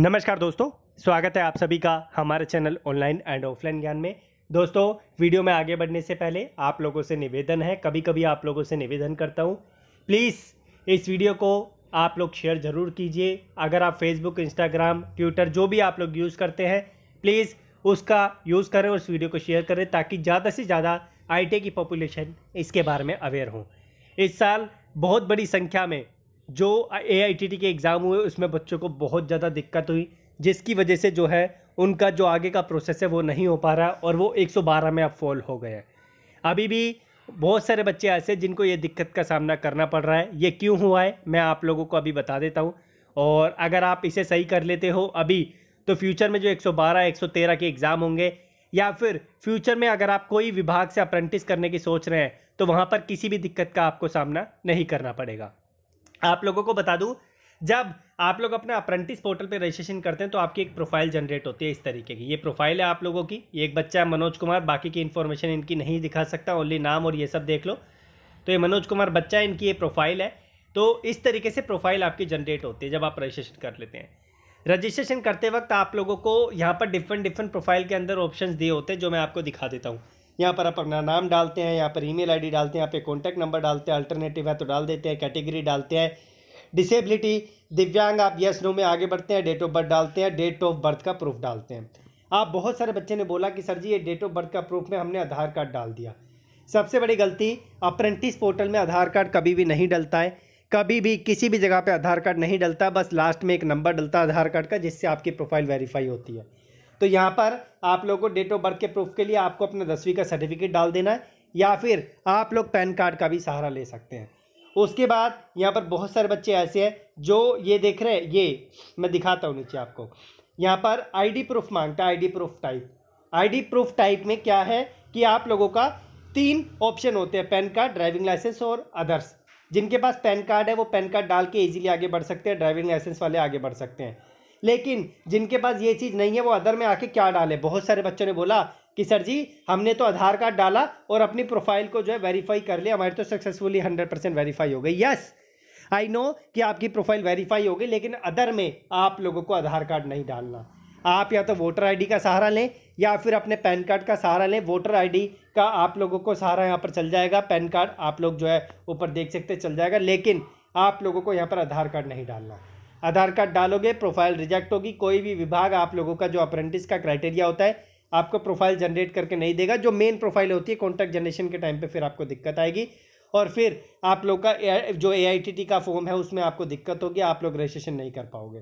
नमस्कार दोस्तों स्वागत है आप सभी का हमारे चैनल ऑनलाइन एंड ऑफलाइन ज्ञान में दोस्तों वीडियो में आगे बढ़ने से पहले आप लोगों से निवेदन है कभी कभी आप लोगों से निवेदन करता हूँ प्लीज़ इस वीडियो को आप लोग शेयर ज़रूर कीजिए अगर आप फेसबुक इंस्टाग्राम ट्विटर जो भी आप लोग यूज़ करते हैं प्लीज़ उसका यूज़ करें और उस वीडियो को शेयर करें ताकि ज़्यादा से ज़्यादा आई e की पॉपुलेशन इसके बारे में अवेयर हों इस साल बहुत बड़ी संख्या में जो ए के एग्ज़ाम हुए उसमें बच्चों को बहुत ज़्यादा दिक्कत हुई जिसकी वजह से जो है उनका जो आगे का प्रोसेस है वो नहीं हो पा रहा और वो 112 में अब फॉल हो गए हैं अभी भी बहुत सारे बच्चे ऐसे जिनको ये दिक्कत का सामना करना पड़ रहा है ये क्यों हुआ है मैं आप लोगों को अभी बता देता हूँ और अगर आप इसे सही कर लेते हो अभी तो फ्यूचर में जो 112 113 के एग्ज़ाम होंगे या फिर फ्यूचर में अगर आप कोई विभाग से अप्रेंटिस करने की सोच रहे हैं तो वहाँ पर किसी भी दिक्कत का आपको सामना नहीं करना पड़ेगा आप लोगों को बता दूँ जब आप लोग अपने अप्रेंटिस पोर्टल पे रजिस्ट्रेशन करते हैं तो आपकी एक प्रोफाइल जनरेट होती है इस तरीके की ये प्रोफाइल है आप लोगों की एक बच्चा है मनोज कुमार बाकी की इन्फॉर्मेशन इनकी नहीं दिखा सकता ओनली नाम और ये सब देख लो तो ये मनोज कुमार बच्चा है इनकी ये प्रोफाइल है तो इस तरीके से प्रोफाइल आपकी जनरेट होती है जब आप रजिस्ट्रेशन कर लेते हैं रजिस्ट्रेशन करते वक्त आप लोगों को यहाँ पर डिफरेंट डिफरेंट प्रोफाइल के अंदर ऑप्शन दिए होते हैं जो मैं आपको दिखा देता हूँ यहाँ पर आप अपना नाम डालते हैं यहाँ पर ईमेल आईडी डालते हैं यहाँ पे कॉन्टैक्ट नंबर डालते हैं अल्टरनेटिव है तो डाल देते हैं कैटेगरी डालते हैं डिसेबिलिटी दिव्यांग आप यस नो में आगे बढ़ते हैं डेट ऑफ बर्थ डालते हैं डेट ऑफ बर्थ का प्रूफ डालते हैं आप बहुत सारे बच्चे ने बोला कि सर जी ये डेट ऑफ बर्थ का प्रूफ में हमने आधार कार्ड डाल दिया सबसे बड़ी गलती अप्रेंटिस पोर्टल में आधार कार्ड कभी भी नहीं डलता है कभी भी किसी भी जगह पे आधार कार्ड नहीं डलता बस लास्ट में एक नंबर डलता है आधार कार्ड का जिससे आपकी प्रोफाइल वेरीफाई होती है तो यहाँ पर आप लोग को डेट ऑफ बर्थ के प्रूफ के लिए आपको अपना दसवीं का सर्टिफिकेट डाल देना है या फिर आप लोग पैन कार्ड का भी सहारा ले सकते हैं उसके बाद यहाँ पर बहुत सारे बच्चे ऐसे हैं जो ये देख रहे हैं ये मैं दिखाता हूँ नीचे आपको यहाँ पर आईडी प्रूफ मांगता है ID proof type ID proof type में क्या है कि आप लोगों का तीन ऑप्शन होते हैं पैन कार्ड ड्राइविंग लाइसेंस और अदर्स जिनके पास पैन कार्ड है वो पैन कार्ड डाल के ईजिली आगे बढ़ सकते हैं ड्राइविंग लाइसेंस वाले आगे बढ़ सकते हैं लेकिन जिनके पास ये चीज़ नहीं है वो अदर में आके क्या डाले बहुत सारे बच्चों ने बोला कि सर जी हमने तो आधार कार्ड डाला और अपनी प्रोफाइल को जो है वेरीफाई कर लिया हमारी तो सक्सेसफुली हंड्रेड परसेंट वेरीफाई हो गई यस आई नो कि आपकी प्रोफाइल वेरीफाई हो गई लेकिन अदर में आप लोगों को आधार कार्ड नहीं डालना आप या तो वोटर आईडी का सहारा लें या फिर अपने पैन कार्ड का सहारा लें वोटर आईडी का आप लोगों को सहारा यहाँ पर चल जाएगा पैन कार्ड आप लोग जो है ऊपर देख सकते चल जाएगा लेकिन आप लोगों को यहाँ पर आधार कार्ड नहीं डालना आधार कार्ड डालोगे प्रोफाइल रिजेक्ट होगी कोई भी विभाग आप लोगों का जो अप्रेंटिस का क्राइटेरिया होता है आपको प्रोफाइल जनरेट करके नहीं देगा जो मेन प्रोफाइल होती है कॉन्टैक्ट जनरेशन के टाइम पे फिर आपको दिक्कत आएगी और फिर आप लोग का जो ए का फॉर्म है उसमें आपको दिक्कत होगी आप लोग रजिस्ट्रेशन नहीं कर पाओगे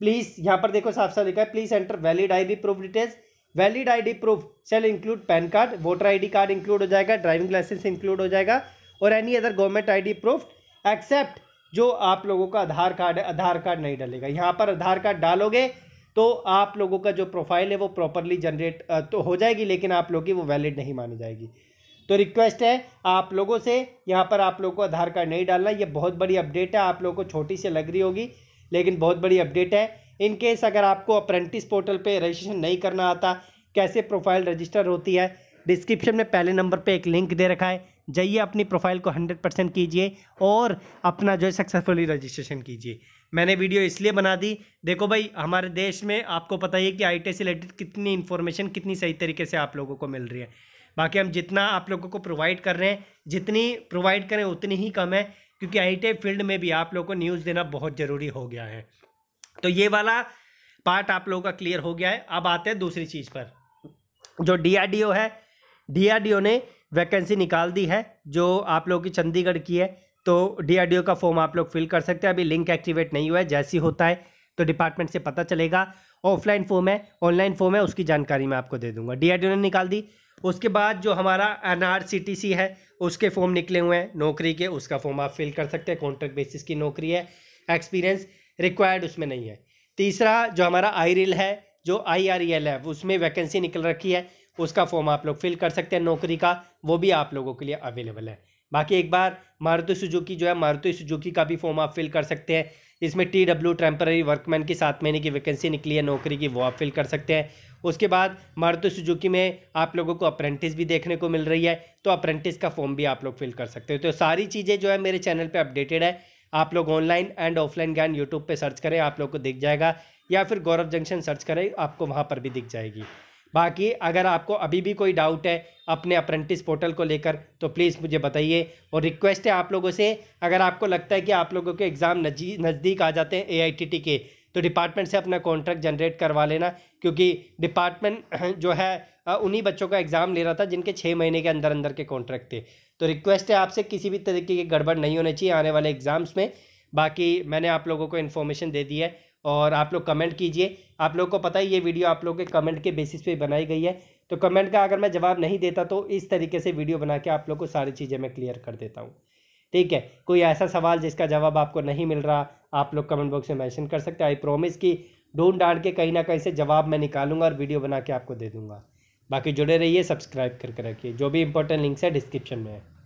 प्लीज़ यहाँ पर देखो साफ साफ लिखा है please enter valid I D proof details valid I D proof shall include PAN card voter I D card include हो जाएगा ड्राइविंग लाइसेंस इंक्लूड हो जाएगा और any other government I D proof except जो आप लोगों का आधार कार्ड आधार card नहीं डलेगा यहाँ पर आधार कार्ड डालोगे तो आप लोगों का जो प्रोफाइल है वो प्रॉपरली जनरेट तो हो जाएगी लेकिन आप लोग की वो वैलिड नहीं मानी जाएगी तो रिक्वेस्ट है आप लोगों से यहाँ पर आप लोगों को आधार कार्ड नहीं डालना ये बहुत बड़ी अपडेट है आप लोगों को छोटी सी लग रही होगी लेकिन बहुत बड़ी अपडेट है इन केस अगर आपको अप्रेंटिस पोर्टल पर रजिस्ट्रेशन नहीं करना आता कैसे प्रोफाइल रजिस्टर होती है डिस्क्रिप्शन में पहले नंबर पर एक लिंक दे रखा है जाइए अपनी प्रोफाइल को हंड्रेड परसेंट कीजिए और अपना जो है सक्सेसफुली रजिस्ट्रेशन कीजिए मैंने वीडियो इसलिए बना दी देखो भाई हमारे देश में आपको पता ही है कि आई से रिलेटेड कितनी इन्फॉर्मेशन कितनी सही तरीके से आप लोगों को मिल रही है बाकी हम जितना आप लोगों को प्रोवाइड कर रहे हैं जितनी प्रोवाइड करें उतनी ही कम है क्योंकि आई फील्ड में भी आप लोगों को न्यूज़ देना बहुत ज़रूरी हो गया है तो ये वाला पार्ट आप लोगों का क्लियर हो गया है अब आते हैं दूसरी चीज़ पर जो डी है डी ने वैकेंसी निकाल दी है जो आप लोगों की चंडीगढ़ की है तो डी का फॉर्म आप लोग फिल कर सकते हैं अभी लिंक एक्टिवेट नहीं हुआ है जैसी होता है तो डिपार्टमेंट से पता चलेगा ऑफलाइन फॉर्म है ऑनलाइन फॉर्म है उसकी जानकारी मैं आपको दे दूंगा डी ने निकाल दी उसके बाद जो हमारा एन है उसके फॉर्म निकले हुए हैं नौकरी के उसका फॉर्म आप फिल कर सकते हैं कॉन्ट्रैक्ट बेसिस की नौकरी है एक्सपीरियंस रिक्वायर्ड उसमें नहीं है तीसरा जो हमारा आई e है जो आई e है उसमें वैकेंसी निकल रखी है उसका फॉर्म आप लोग फिल कर सकते हैं नौकरी का वो भी आप लोगों के लिए अवेलेबल है बाकी एक बार मारुति सुजुकी जो है मारुति सुजुकी का भी फॉर्म आप फिल कर सकते हैं इसमें टी डब्ल्यू टेम्पररी वर्कमैन की सात महीने की वैकेंसी निकली है नौकरी की वो आप फिल कर सकते हैं उसके बाद मारुति सुजुकी में आप लोगों को अप्रेंटिस भी देखने को मिल रही है तो अप्रेंटिस का फॉर्म भी आप लोग फिल कर सकते हो तो सारी चीज़ें जो है मेरे चैनल पर अपडेटेड है आप लोग ऑनलाइन एंड ऑफलाइन ज्ञान यूट्यूब पर सर्च करें आप लोग को दिख जाएगा या फिर गौरव जंक्शन सर्च करें आपको वहाँ पर भी दिख जाएगी बाकी अगर आपको अभी भी कोई डाउट है अपने अप्रेंटिस पोर्टल को लेकर तो प्लीज़ मुझे बताइए और रिक्वेस्ट है आप लोगों से अगर आपको लगता है कि आप लोगों के एग्ज़ाम नज़दीक आ जाते हैं ए के तो डिपार्टमेंट से अपना कॉन्ट्रैक्ट जनरेट करवा लेना क्योंकि डिपार्टमेंट जो है उन्हीं बच्चों का एग्ज़ाम ले रहा था जिनके छः महीने के अंदर अंदर के कॉन्ट्रैक्ट थे तो रिक्वेस्ट है आपसे किसी भी तरीके की गड़बड़ नहीं होनी चाहिए आने वाले एग्ज़ाम्स में बाकी मैंने आप लोगों को इन्फॉर्मेशन दे दी है और आप लोग कमेंट कीजिए आप लोग को पता है ये वीडियो आप लोग के कमेंट के बेसिस पे बनाई गई है तो कमेंट का अगर मैं जवाब नहीं देता तो इस तरीके से वीडियो बना के आप लोग को सारी चीज़ें मैं क्लियर कर देता हूँ ठीक है कोई ऐसा सवाल जिसका जवाब आपको नहीं मिल रहा आप लोग कमेंट बॉक्स में मैंशन कर सकते हैं आई प्रोमिस की ढूंढ डांड के कहीं ना कहीं से जवाब मैं निकालूंगा और वीडियो बना के आपको दे दूंगा बाकी जुड़े रहिए सब्सक्राइब करके रखिए जो भी इंपॉर्टेंट लिंक्स है डिस्क्रिप्शन में है